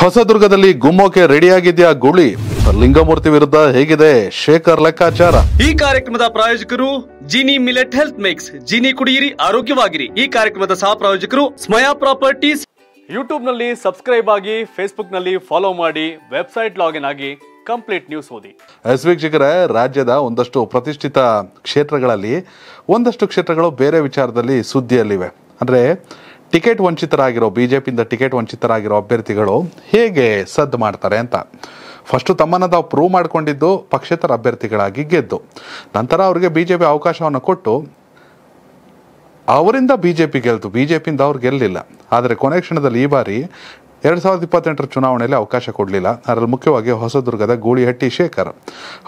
ಹೊಸದುರ್ಗದಲ್ಲಿ ಗುಮ್ಮೋಕೆ ರೆಡಿಯಾಗಿದ್ಯಾ ಗುಳಿ ಲಿಂಗಮೂರ್ತಿ ವಿರುದ್ಧ ಹೇಗಿದೆ ಶೇಖರ್ ಲೆಕ್ಕಾಚಾರ ಈ ಕಾರ್ಯಕ್ರಮದ ಪ್ರಾಯೋಜಕರು Jini millet health mix Jini ಕುಡಿಯಿರಿ ಆರೋಗ್ಯವಾಗಿರಿ ಈ ಕಾರ್ಯಕ್ರಮದ ಸಹ ಪ್ರಾಯೋಜಕರು ಸ್ಮಯಾ ಪ್ರಾಪರ್ಟೀಸ್ ಯೂಟ್ಯೂಬ್ ನಲ್ಲಿ ಸಬ್ಸ್ಕ್ರೈಬ್ ಆಗಿ ಫೇಸ್ಬುಕ್ ನಲ್ಲಿ ಫಾಲೋ ಮಾಡಿ ವೆಬ್ಸೈಟ್ ಲಾಗಿನ್ ಆಗಿ ಕಂಪ್ಲೀಟ್ ನ್ಯೂಸ್ ಓದಿ ಎಸ್ ವೀಕ್ಷಕರೇ ರಾಜ್ಯದ ಒಂದಷ್ಟು ಪ್ರತಿಷ್ಠಿತ ಕ್ಷೇತ್ರಗಳಲ್ಲಿ ಒಂದಷ್ಟು ಕ್ಷೇತ್ರಗಳು ಬೇರೆ ವಿಚಾರದಲ್ಲಿ ಸುದ್ದಿಯಲ್ಲಿವೆ ಅಂದರೆ ಟಿಕೆಟ್ ವಂಚಿತರಾಗಿರೋ ಬಿ ಜೆ ಪಿಯಿಂದ ಟಿಕೆಟ್ ವಂಚಿತರಾಗಿರೋ ಅಭ್ಯರ್ಥಿಗಳು ಹೇಗೆ ಸದ್ದು ಮಾಡ್ತಾರೆ ಅಂತ ಫಸ್ಟು ತಮ್ಮನ್ನ ತಾವು ಪ್ರೂವ್ ಮಾಡಿಕೊಂಡಿದ್ದು ಪಕ್ಷೇತರ ಅಭ್ಯರ್ಥಿಗಳಾಗಿ ಗೆದ್ದು ನಂತರ ಅವರಿಗೆ ಬಿ ಜೆ ಪಿ ಅವಕಾಶವನ್ನು ಕೊಟ್ಟು ಅವರಿಂದ ಬಿ ಜೆ ಪಿ ಗೆಲ್ತು ಬಿ ಜೆ ಪಿಯಿಂದ ಅವ್ರು ಗೆಲ್ಲಿಲ್ಲ ಆದರೆ ಕೊನೆ ಕ್ಷಣದಲ್ಲಿ ಈ ಬಾರಿ ಎರಡ್ ಸಾವಿರದ ಇಪ್ಪತ್ತೆಂಟರ ಚುನಾವಣೆಯಲ್ಲಿ ಅವಕಾಶ ಕೊಡಲಿಲ್ಲ ಅದರಲ್ಲಿ ಮುಖ್ಯವಾಗಿ ಹೊಸದುರ್ಗದ ಗೂಳಿಹಟ್ಟಿ ಶೇಖರ್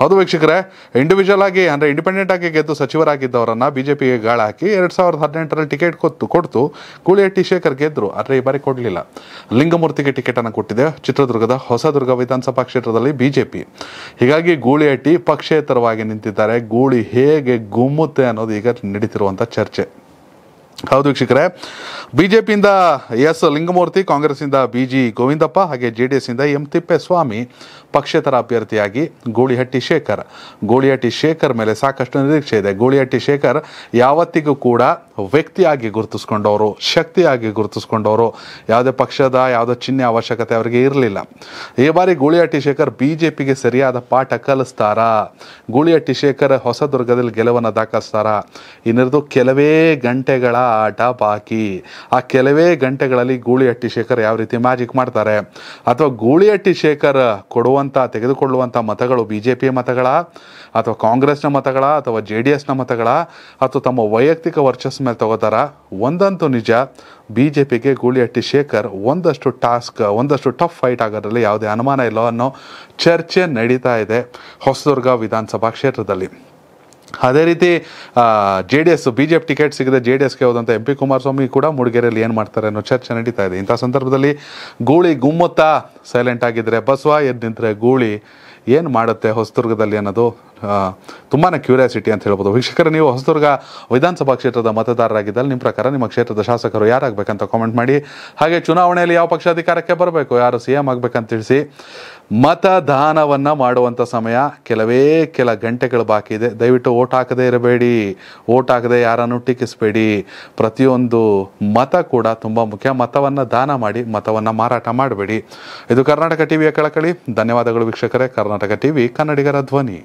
ಹೌದು ವೀಕ್ಷಕರೇ ಇಂಡಿವಿಜುವಲ್ ಆಗಿ ಅಂದರೆ ಇಂಡಿಪೆಂಡೆಂಟ್ ಆಗಿ ಗೆದ್ದು ಸಚಿವರಾಗಿದ್ದವರನ್ನ ಬಿಜೆಪಿಗೆ ಗಾಳ ಹಾಕಿ ಎರಡು ಸಾವಿರದ ಹದಿನೆಂಟರಲ್ಲಿ ಟಿಕೆಟ್ ಕೊತ್ತು ಕೊಡ್ತು ಗೂಳಿಹಟ್ಟಿ ಶೇಖರ್ ಗೆದ್ದರು ಆದರೆ ಈ ಬಾರಿ ಕೊಡಲಿಲ್ಲ ಲಿಂಗಮೂರ್ತಿಗೆ ಟಿಕೆಟನ್ನು ಕೊಟ್ಟಿದೆ ಚಿತ್ರದುರ್ಗದ ಹೊಸದುರ್ಗ ವಿಧಾನಸಭಾ ಕ್ಷೇತ್ರದಲ್ಲಿ ಬಿಜೆಪಿ ಹೀಗಾಗಿ ಗೂಳಿಹಟ್ಟಿ ಪಕ್ಷೇತರವಾಗಿ ನಿಂತಿದ್ದಾರೆ ಗೂಳಿ ಹೇಗೆ ಗುಮ್ಮುತ್ತೆ ಅನ್ನೋದು ಈಗ ನಡೀತಿರುವಂಥ ಚರ್ಚೆ ಹೌದು ವೀಕ್ಷಕರೇ ಬಿಜೆಪಿಯಿಂದ ಎಸ್ ಲಿಂಗಮೂರ್ತಿ ಕಾಂಗ್ರೆಸ್ನಿಂದ ಬಿ ಜಿ ಗೋವಿಂದಪ್ಪ ಹಾಗೆ ಜೆ ಡಿ ಎಸ್ನಿಂದ ಎಂ ತಿಪ್ಪೇಸ್ವಾಮಿ ಪಕ್ಷೇತರ ಅಭ್ಯರ್ಥಿಯಾಗಿ ಗೂಳಿಹಟ್ಟಿ ಶೇಖರ್ ಗೂಳಿಹಟ್ಟಿ ಶೇಖರ್ ಮೇಲೆ ಸಾಕಷ್ಟು ನಿರೀಕ್ಷೆ ಇದೆ ಗೂಳಿಹಟ್ಟಿ ಶೇಖರ್ ಯಾವತ್ತಿಗೂ ಕೂಡ ವ್ಯಕ್ತಿಯಾಗಿ ಗುರುತಿಸ್ಕೊಂಡವರು ಶಕ್ತಿಯಾಗಿ ಗುರುತಿಸ್ಕೊಂಡವರು ಯಾವುದೇ ಪಕ್ಷದ ಯಾವುದೇ ಚಿಹ್ನೆ ಅವಶ್ಯಕತೆ ಅವರಿಗೆ ಇರಲಿಲ್ಲ ಈ ಬಾರಿ ಗೂಳಿಹಟ್ಟಿ ಶೇಖರ್ ಬಿ ಜೆ ಪಿಗೆ ಸರಿಯಾದ ಪಾಠ ಕಲಿಸ್ತಾರಾ ಗೂಳಿಹಟ್ಟಿ ಶೇಖರ್ ಹೊಸದುರ್ಗದಲ್ಲಿ ಗೆಲುವನ್ನು ದಾಖಲಿಸ್ತಾರಾ ಇನ್ನಿರೋದು ಕೆಲವೇ ಗಂಟೆಗಳ ಆಟ ಬಾಕಿ ಆ ಕೆಲವೇ ಗಂಟೆಗಳಲ್ಲಿ ಗೂಳಿಹಟ್ಟಿ ಶೇಖರ್ ಯಾವ ರೀತಿ ಮ್ಯಾಜಿಕ್ ಮಾಡ್ತಾರೆ ಅಥವಾ ಗೂಳಿಹಟ್ಟಿ ಶೇಖರ್ ಕೊಡುವಂತ ತೆಗೆದುಕೊಳ್ಳುವಂತ ಮತಗಳು ಬಿ ಜೆ ಮತಗಳ ಅಥವಾ ಕಾಂಗ್ರೆಸ್ನ ಮತಗಳ ಅಥವಾ ಜೆ ಡಿ ಎಸ್ನ ಮತಗಳ ಅಥವಾ ತಮ್ಮ ವೈಯಕ್ತಿಕ ವರ್ಚಸ್ ಮೇಲೆ ತಗೋತಾರ ಒಂದಂತೂ ನಿಜ ಬಿ ಜೆ ಪಿಗೆ ಗೂಳಿಹಟ್ಟಿ ಶೇಖರ್ ಒಂದಷ್ಟು ಟಾಸ್ಕ್ ಒಂದಷ್ಟು ಟಫ್ ಫೈಟ್ ಆಗೋದ್ರಲ್ಲಿ ಯಾವುದೇ ಅನುಮಾನ ಇಲ್ಲ ಅನ್ನೋ ಚರ್ಚೆ ನಡೀತಾ ಇದೆ ಹೊಸದುರ್ಗ ವಿಧಾನಸಭಾ ಕ್ಷೇತ್ರದಲ್ಲಿ ಅದೇ ರೀತಿ J D S B J P ticket ಸಿಗದೆ ಜೆ ಡಿ ಎಸ್ಗೆ ಹೋದಂಥ ಎಂ ಪಿ ಕುಮಾರಸ್ವಾಮಿ ಕೂಡ ಮೂಡಿಗೆರೆಯಲ್ಲಿ ಏನು ಮಾಡ್ತಾರೆ ಅನ್ನೋ ಚರ್ಚೆ ನಡೀತಾ ಇದೆ ಇಂಥ ಸಂದರ್ಭದಲ್ಲಿ ಗೂಳಿ ಗುಮ್ಮುತ್ತ ಸೈಲೆಂಟ್ ಆಗಿದ್ದರೆ ಬಸವ ಎದ್ದು ನಿಂತರೆ ಗೂಳಿ ಏನು ಮಾಡುತ್ತೆ ಹೊಸದುರ್ಗದಲ್ಲಿ ಅನ್ನೋದು ತುಂಬಾ ಕ್ಯೂರಿಯಾಸಿಟಿ ಅಂತ ಹೇಳ್ಬೋದು ವೀಕ್ಷಕರೇ ನೀವು ಹೊಸದುರ್ಗ ವಿಧಾನಸಭಾ ಕ್ಷೇತ್ರದ ಮತದಾರರಾಗಿದ್ದಲ್ಲಿ ನಿಮ್ಮ ಪ್ರಕಾರ ನಿಮ್ಮ ಕ್ಷೇತ್ರದ ಶಾಸಕರು ಯಾರಾಗಬೇಕಂತ ಕಾಮೆಂಟ್ ಮಾಡಿ ಹಾಗೆ ಚುನಾವಣೆಯಲ್ಲಿ ಯಾವ ಪಕ್ಷ ಅಧಿಕಾರಕ್ಕೆ ಬರಬೇಕು ಯಾರು ಸಿ ಎಂ ಆಗಬೇಕಂತ ತಿಳಿಸಿ ಮತದಾನವನ್ನು ಮಾಡುವಂಥ ಸಮಯ ಕೆಲವೇ ಕೆಲ ಗಂಟೆಗಳು ಬಾಕಿ ಇದೆ ದಯವಿಟ್ಟು ಓಟ್ ಹಾಕದೇ ಇರಬೇಡಿ ಓಟ್ ಹಾಕದೆ ಯಾರನ್ನು ಟೀಕಿಸಬೇಡಿ ಪ್ರತಿಯೊಂದು ಮತ ಕೂಡ ತುಂಬ ಮುಖ್ಯ ಮತವನ್ನು ದಾನ ಮಾಡಿ ಮತವನ್ನು ಮಾರಾಟ ಮಾಡಬೇಡಿ ಇದು ಕರ್ನಾಟಕ ಟಿವಿಯ ಕಳಕಳಿ ಧನ್ಯವಾದಗಳು ವೀಕ್ಷಕರೇ ಕರ್ನಾಟಕ ವಿ ಕನ್ನಡಿಗರ ಧ್ವನಿ